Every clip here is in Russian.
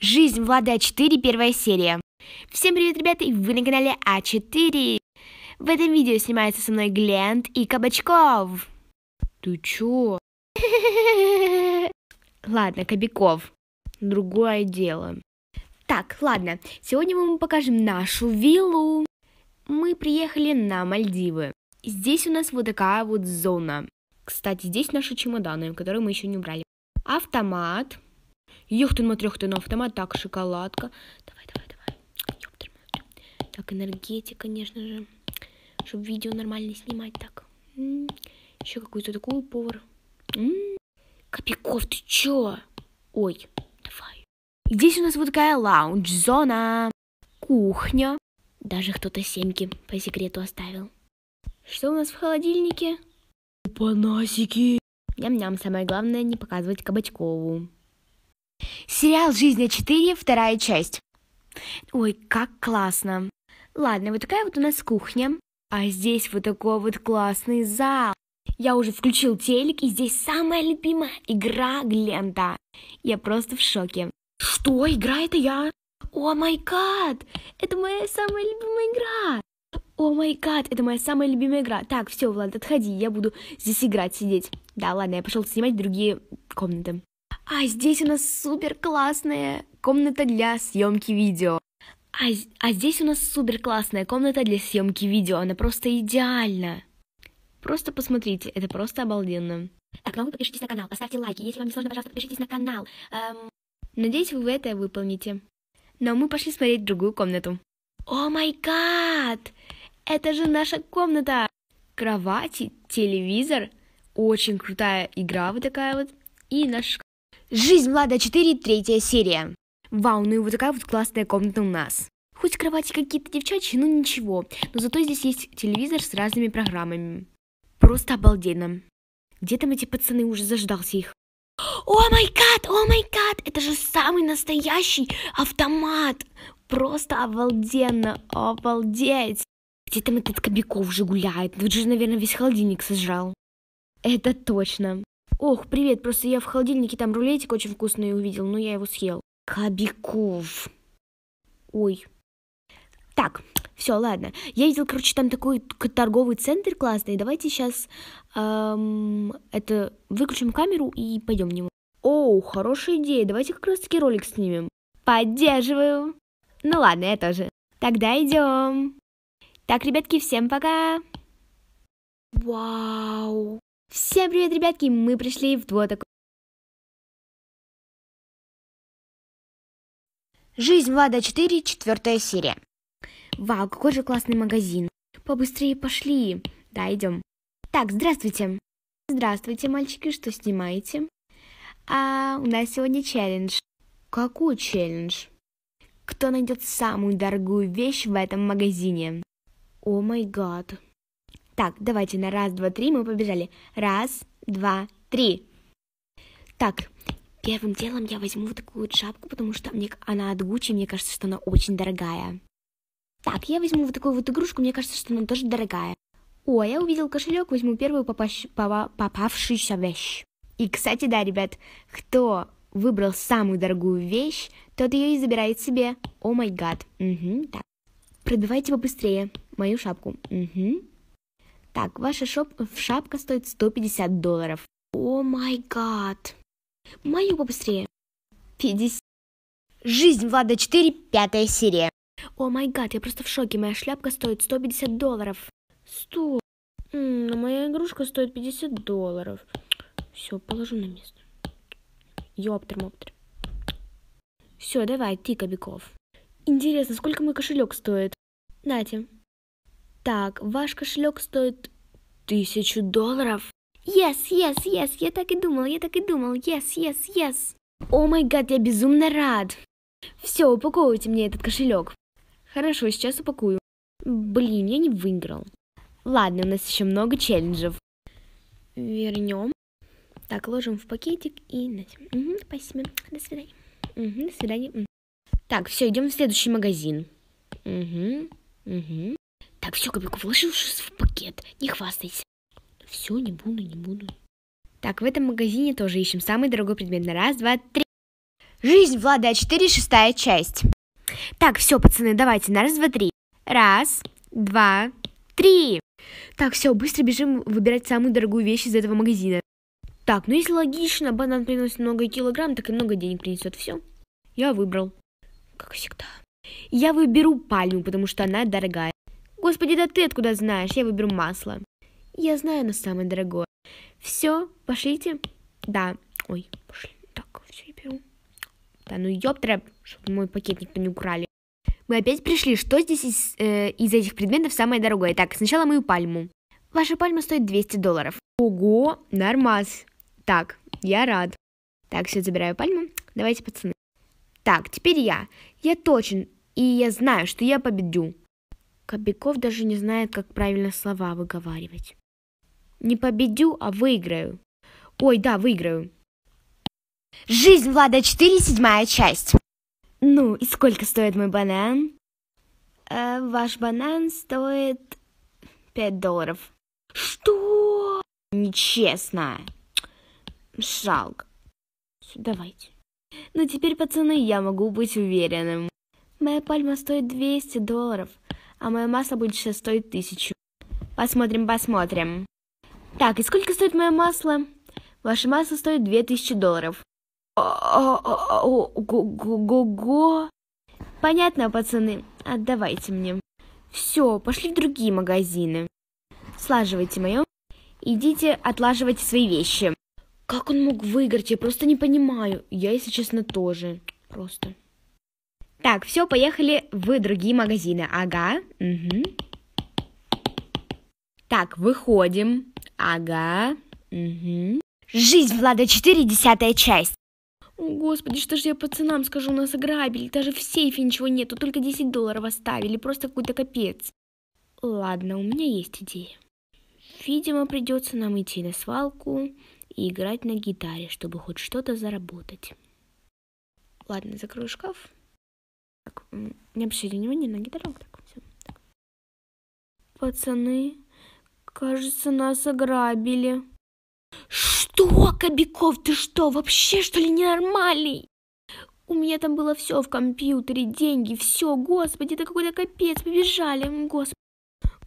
Жизнь Влада А4, первая серия. Всем привет, ребята, и вы на канале А4. В этом видео снимается со мной Глент и Кабачков. Ты чё? ладно, Кобяков. Другое дело. Так, ладно, сегодня мы вам покажем нашу виллу. Мы приехали на Мальдивы. Здесь у нас вот такая вот зона. Кстати, здесь наши чемоданы, которые мы еще не убрали. Автомат, Ёхтин матрёхтин автомат. Так, шоколадка. Давай, давай, давай. Так, энергетика, конечно же. Чтобы видео нормально снимать. Так. М-м. Еще какую-то такую повар. М-м. Копяков, ты че? Ой, давай. Здесь у нас вот такая лаунж-зона. Кухня. Даже кто-то семки по секрету оставил. Что у нас в холодильнике? Панасики. Ням-ням, самое главное не показывать Кабачкову. Сериал «Жизнь на 4», вторая часть. Ой, как классно. Ладно, вот такая вот у нас кухня. А здесь вот такой вот классный зал. Я уже включил телек, и здесь самая любимая игра Глента. Я просто в шоке. Что? Игра это я? О май гад! Это моя самая любимая игра! О май гад, это моя самая любимая игра. Так, все, Влад, отходи, я буду здесь играть, сидеть. Да, ладно, я пошел снимать другие комнаты. А здесь у нас супер классная комната для съемки видео. А, а здесь у нас супер классная комната для съемки видео. Она просто идеальна. Просто посмотрите, это просто обалденно. Так, ну а вы подпишитесь на канал, поставьте лайки. Если вам не сложно, пожалуйста, подпишитесь на канал. Эм... Надеюсь, вы это выполните. Но мы пошли смотреть другую комнату. О май гад! Это же наша комната! Кровати, телевизор, очень крутая игра вот такая вот, и наш Жизнь Влада 4, третья серия. Вау, ну и вот такая вот классная комната у нас. Хоть кровати какие-то девчачьи, ну ничего. Но зато здесь есть телевизор с разными программами. Просто обалденно. Где там эти пацаны? Уже заждался их. О май гад, о май гад, это же самый настоящий автомат. Просто обалденно, обалдеть. Где там этот Кобяков уже гуляет? Тут же, наверное, весь холодильник сожрал. Это точно. Ох, привет, просто я в холодильнике там рулетик очень вкусный увидел, но я его съел. Кобяков. Ой. Так, все, ладно. Я видел, короче, там такой торговый центр классный. Давайте сейчас эм, это выключим камеру и пойдем в него. Оу, хорошая идея. Давайте как раз таки ролик снимем. Поддерживаю. Ну ладно, я тоже. Тогда идем. Так, ребятки, всем пока. Вау. Всем привет, ребятки! Мы пришли в двоток. Жизнь Влада 4, четвертая серия. Вау, какой же классный магазин. Побыстрее пошли. Да, идем. Так, здравствуйте. Здравствуйте, мальчики, что снимаете? А у нас сегодня челлендж. Какой челлендж? Кто найдет самую дорогую вещь в этом магазине? О май гад. Так, давайте на раз, два, три мы побежали. Раз, два, три. Так, первым делом я возьму вот такую вот шапку, потому что мне, она от Гуччи, мне кажется, что она очень дорогая. Так, я возьму вот такую вот игрушку, мне кажется, что она тоже дорогая. О, я увидел кошелек, возьму первую попащ... попа... попавшуюся вещь. И, кстати, да, ребят, кто выбрал самую дорогую вещь, тот ее и забирает себе. О май гад. Угу, так. Продавайте побыстрее мою шапку. Угу. Так, ваша шоп... шапка стоит 150 долларов. О май гад. Мою побыстрее. 50. Жизнь Влада 4, пятая серия. О май гад, я просто в шоке. Моя шляпка стоит 150 долларов. 100. М моя игрушка стоит 50 долларов. Все, положу на место. Ёптер-моптер. Все, давай, ты, Кобяков. Интересно, сколько мой кошелек стоит? Натя. Так, ваш кошелек стоит тысячу долларов. Yes, yes, yes, я так и думал, я так и думал. Yes, yes, yes. О май гад, я безумно рад. Все, упаковывайте мне этот кошелек. Хорошо, сейчас упакую. Блин, я не выиграл. Ладно, у нас еще много челленджев. Вернем. Так, ложим в пакетик и... Угу, спасибо. До свидания. Угу, до свидания. Так, все, идем в следующий магазин. Угу, угу. Так, все, Кобяков, вложил в пакет, не хвастайся. Все, не буду, не буду. Так, в этом магазине тоже ищем самый дорогой предмет на раз, два, три. Жизнь Влада А4, шестая часть. Так, все, пацаны, давайте на раз, два, три. Раз, два, три. Так, все, быстро бежим выбирать самую дорогую вещь из этого магазина. Так, ну если логично, банан приносит много килограмм, так и много денег принесет. Все, я выбрал. Как всегда. Я выберу пальму, потому что она дорогая. Господи, да ты откуда знаешь? Я выберу масло. Я знаю, но самое дорогое. Все, пошлите. Да. Ой, пошли. Так, все, я беру. Да ну ёптрэп, чтобы мой пакет никто не украли. Мы опять пришли. Что здесь из, э, из этих предметов самое дорогое? Так, сначала мою пальму. Ваша пальма стоит 200 долларов. Ого, нормас. Так, я рад. Так, все, забираю пальму. Давайте, пацаны. Так, теперь я. Я точен, и я знаю, что я победю. Кобяков даже не знает, как правильно слова выговаривать. Не победю, а выиграю. Ой, да, выиграю. Жизнь Влада 4, седьмая часть. Ну, и сколько стоит мой банан? Э, ваш банан стоит 5 долларов. Что? Нечестно. Жалко. Давайте. Ну теперь, пацаны, я могу быть уверенным. Моя пальма стоит 200 долларов – а мое масло будет сейчас стоить тысячу. Посмотрим, посмотрим. Так, и сколько стоит мое масло? Ваше масло стоит 2000 долларов. Ого-го-го. Понятно, пацаны, отдавайте а, мне. Все, пошли в другие магазины. Слаживайте мое. Идите, отлаживайте свои вещи. Как он мог выиграть, я просто не понимаю. Я, если честно, тоже. Просто. Так, все, поехали в другие магазины. Ага. Угу. Так, выходим. Ага. Угу. Жизнь Влада 4, десятая часть. О, господи, что же я пацанам скажу, нас ограбили, даже в сейфе ничего нету, только 10 долларов оставили, просто какой-то капец. Ладно, у меня есть идея. Видимо, придется нам идти на свалку и играть на гитаре, чтобы хоть что-то заработать. Ладно, закрою шкаф. Так, не обращайте внимания на гидорок. Так, все. Так. Пацаны, кажется, нас ограбили. Что, Кобяков, ты что, вообще что ли ненормальный? У меня там было все в компьютере, деньги, все, господи, это какой-то капец, побежали, господи.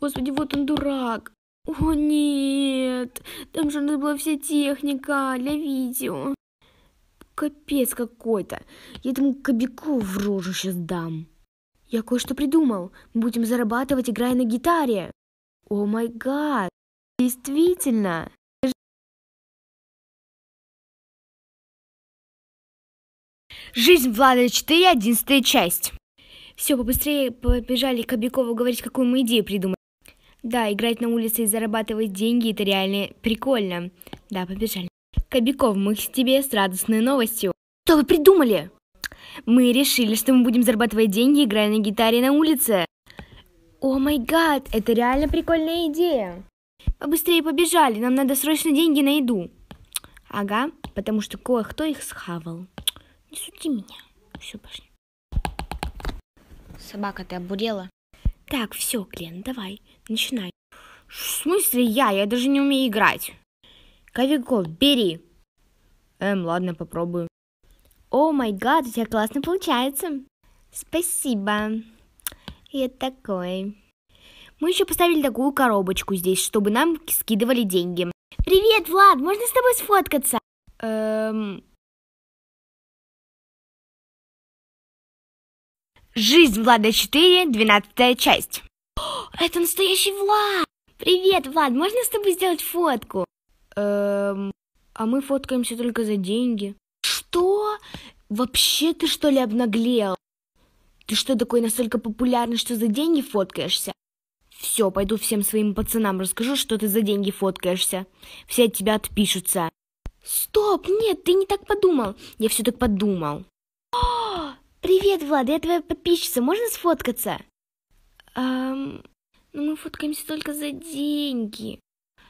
Господи, вот он дурак. О нет, там же у нас была вся техника для видео капец какой-то. Я этому кобяку в рожу сейчас дам. Я кое-что придумал. Мы будем зарабатывать, играя на гитаре. О май гад. Действительно. Жизнь Влада 4, 11 часть. Все, побыстрее побежали Кобякову говорить, какую мы идею придумали. Да, играть на улице и зарабатывать деньги, это реально прикольно. Да, побежали. Кобяков, мы к тебе с радостной новостью. Что вы придумали? Мы решили, что мы будем зарабатывать деньги, играя на гитаре на улице. О май гад, это реально прикольная идея. Побыстрее побежали, нам надо срочно деньги на еду. Ага, потому что кое-кто их схавал. Не суди меня. Все, пошли. Собака, ты обурела? Так, все, Глен, давай, начинай. В смысле я? Я даже не умею играть. Ковиков, бери. Эм, ладно, попробую. О май гад, у тебя классно получается. Спасибо. Я такой. Мы еще поставили такую коробочку здесь, чтобы нам скидывали деньги. Привет, Влад, можно с тобой сфоткаться? Эм... Жизнь Влада 4, 12 часть. это настоящий Влад! Привет, Влад, можно с тобой сделать фотку? Эм, а мы фоткаемся только за деньги. Что? Вообще ты что ли обнаглел? Ты что такой настолько популярный, что за деньги фоткаешься? Все, пойду всем своим пацанам расскажу, что ты за деньги фоткаешься. Все от тебя отпишутся. Стоп, нет, ты не так подумал. Я все так подумал. О, привет, Влад, я твоя подписчица, можно сфоткаться? Эм, но ну мы фоткаемся только за деньги.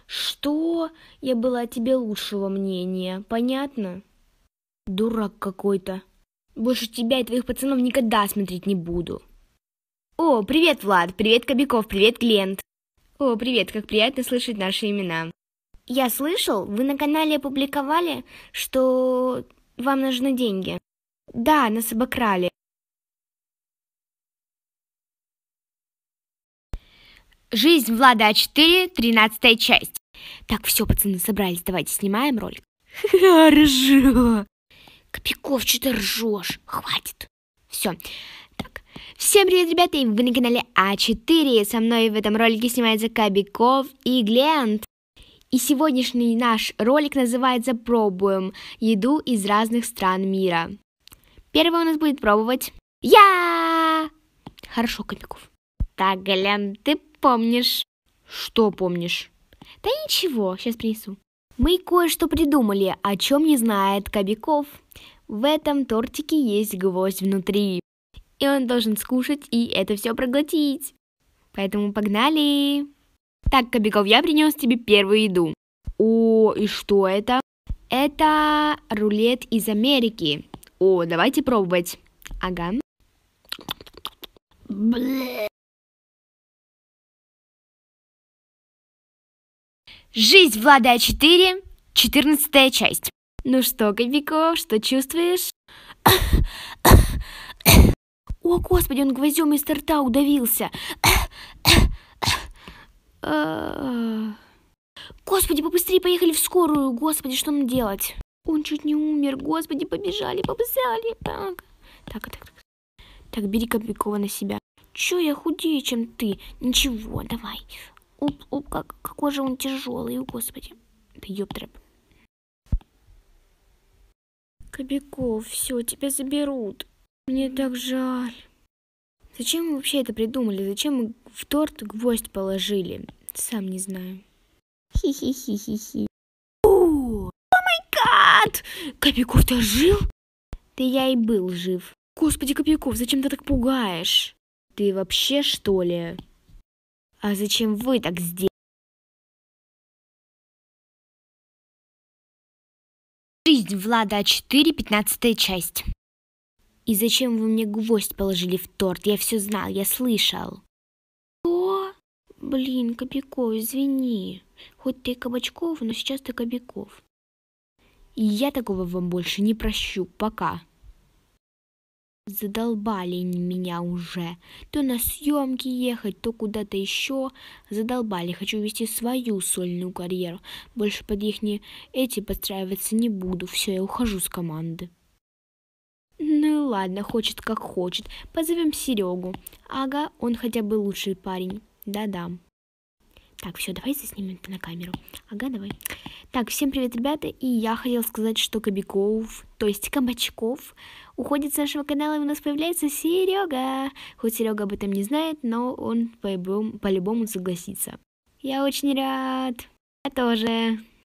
«Что? Я была тебе лучшего мнения, понятно?» «Дурак какой-то. Больше тебя и твоих пацанов никогда смотреть не буду». «О, привет, Влад! Привет, Кобяков! Привет, Глент!» «О, привет! Как приятно слышать наши имена!» «Я слышал, вы на канале опубликовали, что вам нужны деньги». «Да, нас обокрали». Жизнь Влада А4, 13 часть. Так, все, пацаны, собрались, давайте снимаем ролик. Хорошо. А, Копяков, что ты ржешь? Хватит. Все. Так. Всем привет, ребята, и вы на канале А4. Со мной в этом ролике снимается Кобяков и Глент. И сегодняшний наш ролик называется «Пробуем еду из разных стран мира». Первое у нас будет пробовать я! Хорошо, Кобяков. Так, Глент, ты помнишь? Что помнишь? Да ничего, сейчас принесу. Мы кое-что придумали, о чем не знает Кобяков. В этом тортике есть гвоздь внутри. И он должен скушать и это все проглотить. Поэтому погнали. Так, Кобяков, я принес тебе первую еду. О, и что это? Это рулет из Америки. О, давайте пробовать. Ага. Блэ. Жизнь Влада А4, 14 часть. Ну что, Габико, что чувствуешь? О, господи, он гвоздем из торта удавился. Господи, побыстрее поехали в скорую. Господи, что нам делать? Он чуть не умер. Господи, побежали, побежали. Так, так, так. Так, так бери Кобякова на себя. Чё я худее, чем ты? Ничего, давай. Оп, оп, как, какой же он тяжелый, о господи. Да ёптрэп. Кобяков, все, тебя заберут. Мне так жаль. Зачем мы вообще это придумали? Зачем мы в торт гвоздь положили? Сам не знаю. Хи-хи-хи-хи-хи. О, май гад! Кобяков, ты жил? Да я и был жив. Господи, Кобяков, зачем ты так пугаешь? Ты вообще что ли? а зачем вы так сделали жизнь влада а четыре пятнадцатая часть и зачем вы мне гвоздь положили в торт я все знал я слышал О, блин кобяков извини хоть ты и кабачков но сейчас ты кобяков и я такого вам больше не прощу пока Задолбали меня уже. То на съемки ехать, то куда-то еще. Задолбали. Хочу вести свою сольную карьеру. Больше под их не эти подстраиваться не буду. Все, я ухожу с команды. Ну и ладно, хочет как хочет. Позовем Серегу. Ага, он хотя бы лучший парень. Да-да. Так, все, давай заснимем это на камеру. Ага, давай. Так, всем привет, ребята. И я хотела сказать, что Кобяков, то есть Кабачков, уходит с нашего канала, и у нас появляется Серега. Хоть Серега об этом не знает, но он по-любому по согласится. Я очень рад. Я тоже.